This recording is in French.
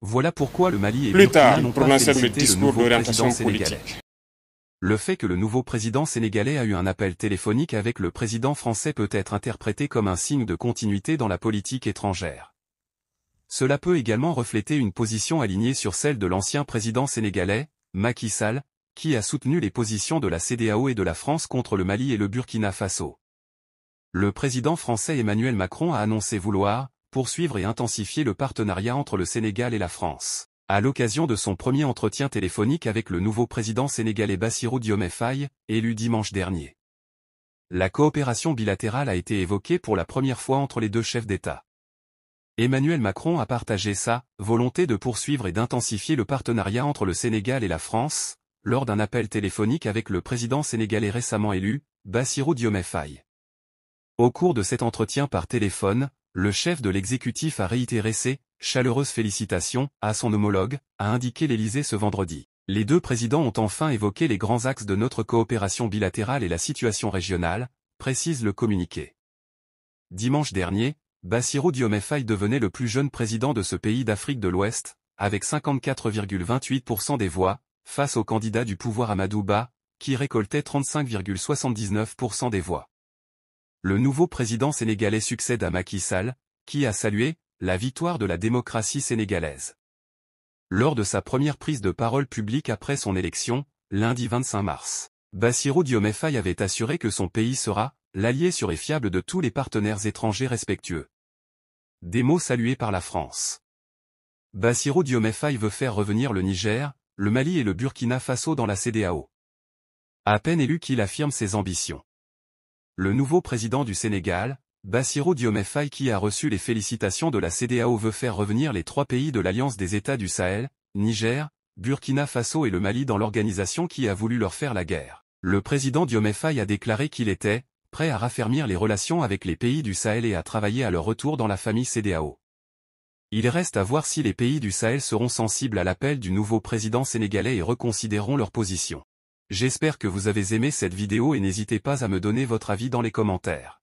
Voilà pourquoi le Mali est Plus tard, de le discours d'orientation politique. Le fait que le nouveau président sénégalais a eu un appel téléphonique avec le président français peut être interprété comme un signe de continuité dans la politique étrangère. Cela peut également refléter une position alignée sur celle de l'ancien président sénégalais, Macky Sall, qui a soutenu les positions de la CDAO et de la France contre le Mali et le Burkina Faso. Le président français Emmanuel Macron a annoncé vouloir, poursuivre et intensifier le partenariat entre le Sénégal et la France. À l'occasion de son premier entretien téléphonique avec le nouveau président sénégalais Bassirou Diomaye élu dimanche dernier. La coopération bilatérale a été évoquée pour la première fois entre les deux chefs d'État. Emmanuel Macron a partagé sa volonté de poursuivre et d'intensifier le partenariat entre le Sénégal et la France, lors d'un appel téléphonique avec le président sénégalais récemment élu, Bassirou Diomaye Au cours de cet entretien par téléphone, le chef de l'exécutif a réitéré ses « chaleureuses félicitations » à son homologue, a indiqué l'Élysée ce vendredi. Les deux présidents ont enfin évoqué les grands axes de notre coopération bilatérale et la situation régionale, précise le communiqué. Dimanche dernier, Bassirou Diomefaï devenait le plus jeune président de ce pays d'Afrique de l'Ouest, avec 54,28% des voix, face au candidat du pouvoir Amadou qui récoltait 35,79% des voix. Le nouveau président sénégalais succède à Macky Sall, qui a salué la victoire de la démocratie sénégalaise. Lors de sa première prise de parole publique après son élection, lundi 25 mars, Bassirou diomefai avait assuré que son pays sera l'allié sur et fiable de tous les partenaires étrangers respectueux. Des mots salués par la France. Bassirou diomefai veut faire revenir le Niger, le Mali et le Burkina Faso dans la CDAO. À peine élu qu'il affirme ses ambitions. Le nouveau président du Sénégal, Bassirou Diomaye qui a reçu les félicitations de la CDAO veut faire revenir les trois pays de l'Alliance des États du Sahel, Niger, Burkina Faso et le Mali dans l'organisation qui a voulu leur faire la guerre. Le président Diomaye a déclaré qu'il était « prêt à raffermir les relations avec les pays du Sahel et à travailler à leur retour dans la famille CDAO ». Il reste à voir si les pays du Sahel seront sensibles à l'appel du nouveau président sénégalais et reconsidéreront leur position. J'espère que vous avez aimé cette vidéo et n'hésitez pas à me donner votre avis dans les commentaires.